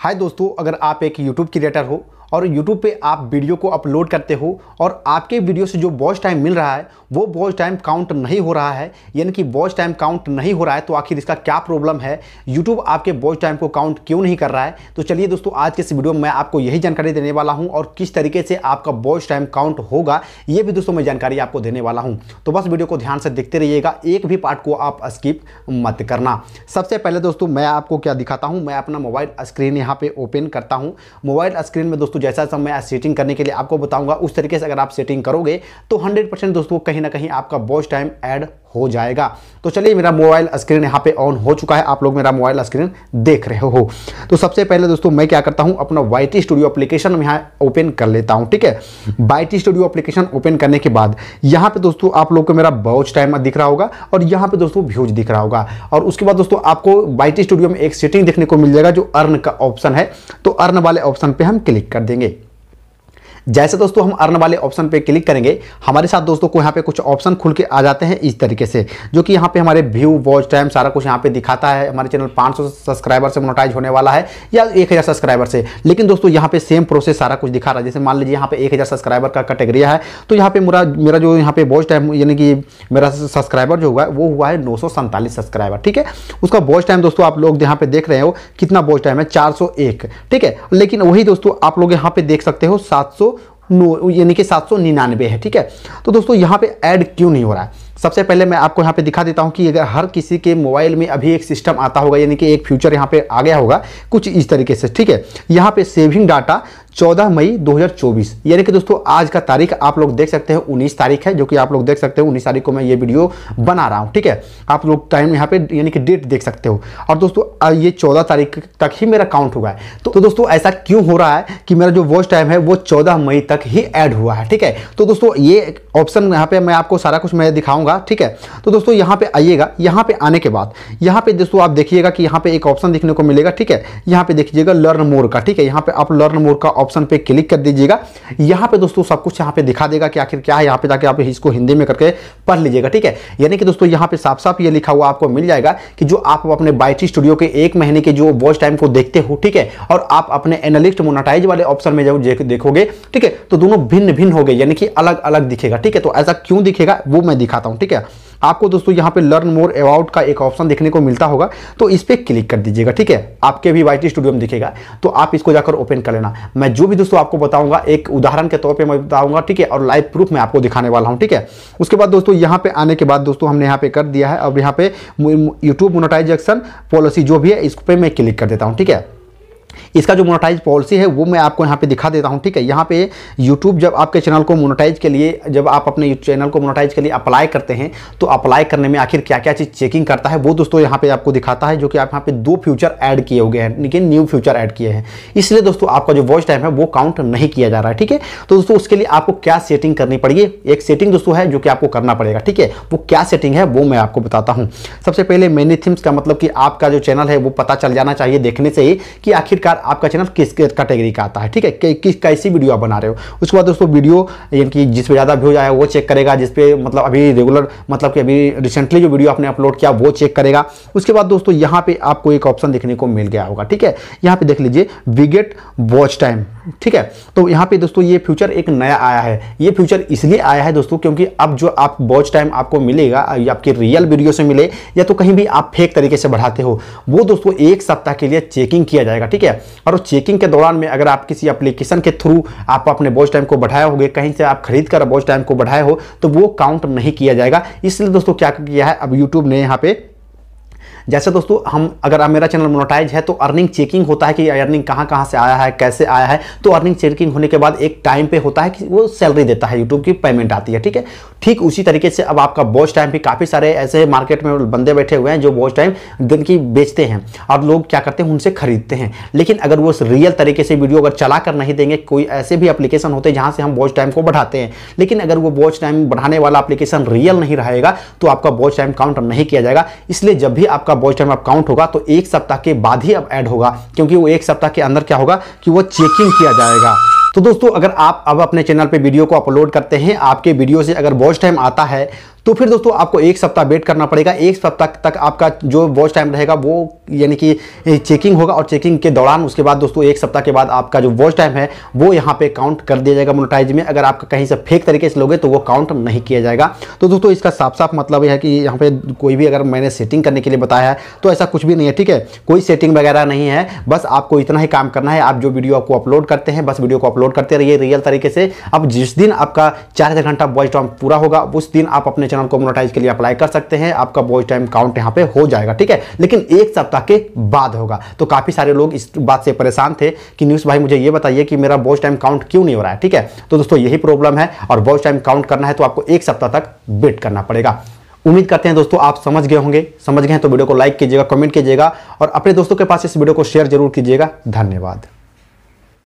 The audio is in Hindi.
हाय दोस्तों अगर आप एक यूट्यूब क्रिएटर हो और यूट्यूब पे आप वीडियो को अपलोड करते हो और आपके वीडियो से जो वॉच टाइम मिल रहा है वो वॉच टाइम काउंट नहीं हो रहा है यानी कि वॉच टाइम काउंट नहीं हो रहा है तो आखिर इसका क्या प्रॉब्लम है यूट्यूब आपके वॉच टाइम को काउंट क्यों नहीं कर रहा है तो चलिए दोस्तों आज के इस वीडियो में मैं आपको यही जानकारी देने वाला हूँ और किस तरीके से आपका वॉच टाइम काउंट होगा ये भी दोस्तों मैं जानकारी आपको देने वाला हूँ तो बस वीडियो को ध्यान से देखते रहिएगा एक भी पार्ट को आप स्किप मत करना सबसे पहले दोस्तों मैं आपको क्या दिखाता हूँ मैं अपना मोबाइल स्क्रीन यहाँ पर ओपन करता हूँ मोबाइल स्क्रीन में दोस्तों दोस्तों जैसा सब मैं आज सेटिंग करने के लिए आपको बताऊंगा उस तरीके से अगर आप सेटिंग करोगे तो हंड्रेड दोस्तों कहीं ना कहीं आपका बॉस टाइम ऐड हो जाएगा तो चलिए मेरा मोबाइल स्क्रीन यहाँ पे ऑन हो चुका है आप लोग मेरा मोबाइल स्क्रीन देख रहे हो तो सबसे पहले दोस्तों मैं क्या करता हूँ अपना वाई टी स्टूडियो अप्लीकेशन यहाँ ओपन कर लेता हूँ ठीक है Y T studio application open करने के बाद यहाँ पे दोस्तों आप लोग को मेरा बॉच टाइम दिख रहा होगा और यहाँ पे दोस्तों व्यूज दिख रहा होगा और उसके बाद दोस्तों आपको वाई टी स्टूडियो में एक सेटिंग देखने को मिल जाएगा जो अर्न का ऑप्शन है तो अर्न वाले ऑप्शन पर हम क्लिक कर देंगे जैसे दोस्तों हम अर्न वाले ऑप्शन पे क्लिक करेंगे हमारे साथ दोस्तों को यहाँ पे कुछ ऑप्शन खुल के आ जाते हैं इस तरीके से जो कि यहाँ पे हमारे व्यू वॉच टाइम सारा कुछ यहाँ पे दिखाता है हमारे चैनल 500 सब्सक्राइबर से मोनोटाइज होने वाला है या 1000 सब्सक्राइबर से लेकिन दोस्तों यहाँ पे सेम प्रोसेस सारा कुछ दिखा रहा है जैसे मान लीजिए यहाँ पे एक सब्सक्राइबर का कैटेगरिया है तो यहाँ पे मेरा मेरा जो यहाँ पे वॉच टाइम यानी कि मेरा सब्सक्राइबर जो हुआ है वो हुआ है नौ सब्सक्राइबर ठीक है उसका वॉच टाइम दोस्तों आप लोग यहाँ पे देख रहे हो कितना वॉच टाइम है चार ठीक है लेकिन वही दोस्तों आप लोग यहाँ पे देख सकते हो सात सौ नो यानी कि सात सौ निन्यानवे है ठीक है तो दोस्तों यहाँ पे ऐड क्यों नहीं हो रहा है सबसे पहले मैं आपको यहाँ पे दिखा देता हूँ कि अगर हर किसी के मोबाइल में अभी एक सिस्टम आता होगा यानी कि एक फ्यूचर यहाँ पे आ गया होगा कुछ इस तरीके से ठीक है यहाँ पे सेविंग डाटा 14 मई 2024 यानी कि दोस्तों आज का तारीख आप लोग देख सकते हैं 19 तारीख है जो कि आप लोग देख सकते हैं 19 तारीख को मैं ये वीडियो बना रहा हूं ठीक है आप लोग टाइम यहाँ पे यानी कि डेट देख सकते हो और दोस्तों ये 14 तारीख तक ही मेरा काउंट हुआ है तो, तो दोस्तों ऐसा क्यों हो रहा है कि मेरा जो वॉच टाइम है वो चौदह मई तक ही एड हुआ है ठीक है तो दोस्तों ये ऑप्शन यहाँ पर मैं आपको सारा कुछ मैं दिखाऊंगा ठीक है तो दोस्तों यहाँ पर आइएगा यहाँ पर आने के बाद यहाँ पर दोस्तों आप देखिएगा कि यहाँ पर एक ऑप्शन देखने को मिलेगा ठीक है यहाँ पर देखिएगा लर्न मोर का ठीक है यहाँ पर आप लर्न मोर का ऑप्शन पे क्लिक कर दीजिएगा यहाँ पे दोस्तों सब कुछ यहाँ पे दिखा देगा कि आखिर क्या है यहाँ पे जाके आप इसको हिंदी में करके पढ़ लीजिएगा ठीक है यानी कि दोस्तों यहाँ पे साफ साफ ये लिखा हुआ आपको मिल जाएगा कि जो आप अपने बाइटी स्टूडियो के एक महीने के जो वॉच टाइम को देखते हो ठीक है और आप अपने एनालिस्ट मोनाटाइज वाले ऑप्शन में जब देखोगे ठीक है तो दोनों भिन्न भिन्न हो गए यानी कि अलग अलग दिखेगा ठीक है तो ऐसा क्यों दिखेगा वो मैं दिखाता हूँ ठीक है आपको दोस्तों यहाँ पे लर्न मोर अबाउट का एक ऑप्शन देखने को मिलता होगा तो इस पर क्लिक कर दीजिएगा ठीक है आपके भी वाई स्टूडियो में दिखेगा तो आप इसको जाकर ओपन कर लेना मैं जो भी दोस्तों आपको बताऊंगा एक उदाहरण के तौर पर मैं बताऊंगा ठीक है और लाइव प्रूफ मैं आपको दिखाने वाला हूँ ठीक है उसके बाद दोस्तों यहाँ पे आने के बाद दोस्तों हमने यहाँ पे कर दिया है अब यहाँ पे यूट्यूब मोनोटाइजेशन पॉलिसी जो भी है इस पर मैं क्लिक कर देता हूँ ठीक है इसका जो मोनोटाइज पॉलिसी है वो मैं आपको यहाँ पे दिखा देता हूँ ठीक है यहाँ पे यूट्यूब जब आपके चैनल को मोनोटाइज के लिए जब आप अपने चैनल को मोनोटाइज के लिए अप्लाई करते हैं तो अप्लाई करने में आखिर क्या क्या चीज़ चेकिंग करता है वो दोस्तों यहाँ पे आपको दिखाता है जो कि आप यहाँ पे दो फ्यूचर ऐड किए हुए हैं लेकिन न्यू फ्यूचर ऐड किए हैं इसलिए दोस्तों आपका जो वॉइस टाइम है वो काउंट नहीं किया जा रहा है ठीक है तो दोस्तों उसके लिए आपको क्या सेटिंग करनी पड़ेगी एक सेटिंग दोस्तों है जो कि आपको करना पड़ेगा ठीक है वो क्या सेटिंग है वो मैं आपको बताता हूँ सबसे पहले मेनी थिम्स का मतलब कि आपका जो चैनल है वो पता चल जाना चाहिए देखने से ही कि आखिरकार आपका चैनल किस कैटेगरी का आता है ठीक है किस कैसी वीडियो आप बना रहे हो उसके बाद दोस्तों वीडियो यानी कि जिस पर ज़्यादा व्यूज आया वो चेक करेगा जिस पे मतलब अभी रेगुलर मतलब कि अभी रिसेंटली जो वीडियो आपने अपलोड किया वो चेक करेगा उसके बाद दोस्तों यहाँ पर आपको एक ऑप्शन देखने को मिल गया होगा ठीक है यहाँ पर देख लीजिए विगेट वॉच टाइम ठीक है तो यहाँ पे दोस्तों ये फ्यूचर एक नया आया है ये फ्यूचर इसलिए आया है दोस्तों क्योंकि अब जो आप वॉच टाइम आपको मिलेगा या आपके रियल वीडियो से मिले या तो कहीं भी आप फेक तरीके से बढ़ाते हो वो दोस्तों एक सप्ताह के लिए चेकिंग किया जाएगा ठीक है और उस चेकिंग के दौरान में अगर आप किसी अप्लीकेशन के थ्रू आप अपने वॉच टाइम को बढ़ाए हो कहीं से आप खरीद कर वॉच टाइम को बढ़ाए हो तो वो काउंट नहीं किया जाएगा इसलिए दोस्तों क्या किया है अब यूट्यूब ने यहाँ पे जैसे दोस्तों हम अगर मेरा चैनल मोनोटाइज है तो अर्निंग चेकिंग होता है कि अर्निंग कहाँ कहाँ से आया है कैसे आया है तो अर्निंग चेकिंग होने के बाद एक टाइम पे होता है कि वो सैलरी देता है यूट्यूब की पेमेंट आती है ठीक है ठीक उसी तरीके से अब आपका बॉच टाइम भी काफ़ी सारे ऐसे मार्केट में बंदे बैठे हुए हैं जो बॉच टाइम दिन की बेचते हैं और लोग क्या करते हैं उनसे खरीदते हैं लेकिन अगर वो रियल तरीके से वीडियो अगर चला कर नहीं देंगे कोई ऐसे भी अप्लीकेशन होते हैं जहाँ से हम वॉच टाइम को बढ़ाते हैं लेकिन अगर वो वॉच टाइम बढ़ाने वाला अप्लीकेशन रियल नहीं रहेगा तो आपका वॉच टाइम काउंट नहीं किया जाएगा इसलिए जब भी आपका बॉयज टाइम अकाउंट होगा तो एक सप्ताह के बाद ही अब ऐड होगा क्योंकि वो एक सप्ताह के अंदर क्या होगा कि वो चेकिंग किया जाएगा तो दोस्तों अगर आप अब अपने चैनल पे वीडियो को अपलोड करते हैं आपके वीडियो से अगर वॉच टाइम आता है तो फिर दोस्तों आपको एक सप्ताह वेट करना पड़ेगा एक सप्ताह तक आपका जो वॉच टाइम रहेगा वो यानी कि चेकिंग होगा और चेकिंग के दौरान उसके बाद दोस्तों एक सप्ताह के बाद आपका जो वॉच टाइम है वो यहाँ पे काउंट कर दिया जाएगा मोनोटाइज में अगर आपका कहीं से फेक तरीके से लोगे तो वो काउंट नहीं किया जाएगा तो दोस्तों इसका साफ साफ मतलब यह है कि यहाँ पे कोई भी अगर मैंने सेटिंग करने के लिए बताया है तो ऐसा कुछ भी नहीं है ठीक है कोई सेटिंग वगैरह नहीं है बस आपको इतना ही काम करना है आप जो वीडियो आपको अपलोड करते हैं बस वीडियो को अपलोड करते रहिए रियल तरीके से अब जिस दिन आपका चार घंटा वॉच टाइम पूरा होगा उस दिन आप अपने चैनल को मोनोटाइज के लिए अप्लाई कर सकते हैं आपका वॉच टाइम काउंट यहाँ पे हो जाएगा ठीक है लेकिन एक सप्ताह के बाद होगा तो काफ़ी सारे लोग इस बात से परेशान थे कि न्यूज़ भाई मुझे ये बताइए कि मेरा वॉच टाइम काउंट क्यों नहीं हो रहा है ठीक है तो दोस्तों यही प्रॉब्लम है और वॉच टाइम काउंट करना है तो आपको एक सप्ताह तक वेट करना पड़ेगा उम्मीद करते हैं दोस्तों आप समझ गए होंगे समझ गए हैं तो वीडियो को लाइक कीजिएगा कमेंट कीजिएगा और अपने दोस्तों के पास इस वीडियो को शेयर जरूर कीजिएगा धन्यवाद